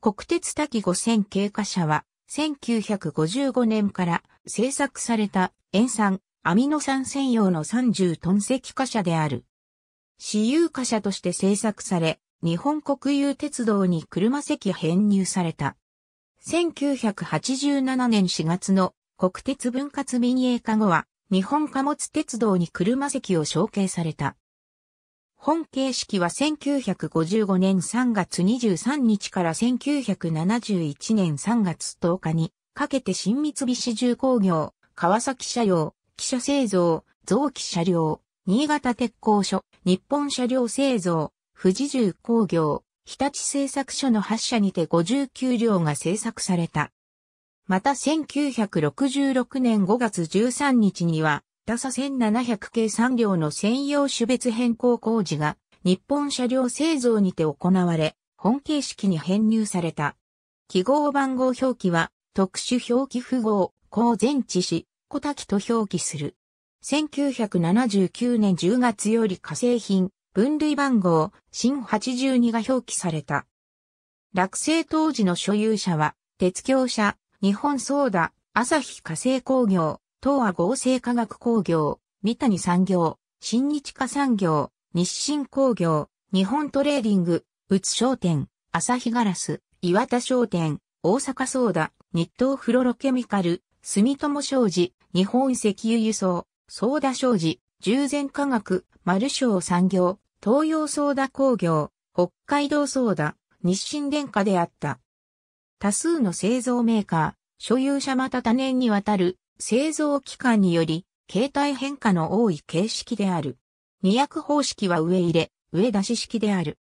国鉄滝5000経過車は、1955年から製作された塩酸、アミノ酸専用の30トン積貨車である。私有貨車として製作され、日本国有鉄道に車席編入された。1987年4月の国鉄分割民営化後は、日本貨物鉄道に車席を承継された。本形式は1955年3月23日から1971年3月10日にかけて新三菱重工業、川崎車両、汽車製造、臓器車両、新潟鉄工所、日本車両製造、富士重工業、日立製作所の8社にて59両が製作された。また1966年5月13日には、ダサ1700系産業の専用種別変更工事が日本車両製造にて行われ、本形式に編入された。記号番号表記は特殊表記符号、高前置し、小滝と表記する。1979年10月より火製品、分類番号、新82が表記された。落成当時の所有者は、鉄橋社、日本ソーダ、朝日化成工業、東亜合成化学工業、三谷産業、新日化産業、日清工業、日本トレーディング、宇津商店、朝日ガラス、岩田商店、大阪ソーダ、日東フロロケミカル、住友商事、日本石油輸送、ソーダ商事、従前化学、丸商産業、東洋ソーダ工業、北海道ソーダ、日清電化であった。多数の製造メーカー、所有者また多年にわたる製造機関により、形態変化の多い形式である。二役方式は上入れ、上出し式である。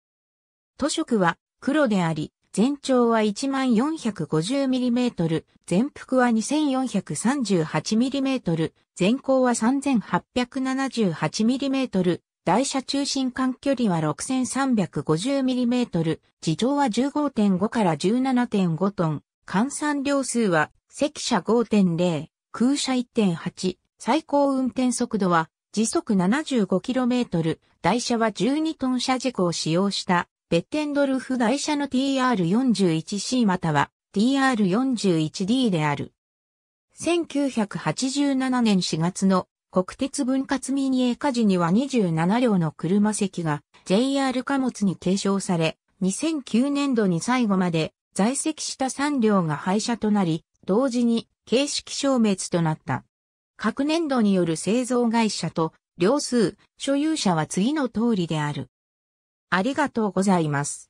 塗色は黒であり、全長は 1450mm、全幅は 2438mm、全高は 3878mm、台車中心間距離は 6350mm、自重は15.5から17.5トン、換算量数は、積車5.0、空車1.8、最高運転速度は時速 75km、台車は12トン車軸を使用したベッテンドルフ台車の TR41C または TR41D である。1987年4月の国鉄分割民営化時には27両の車席が JR 貨物に継承され、2009年度に最後まで在籍した3両が廃車となり、同時に形式消滅となった。各年度による製造会社と両数、所有者は次の通りである。ありがとうございます。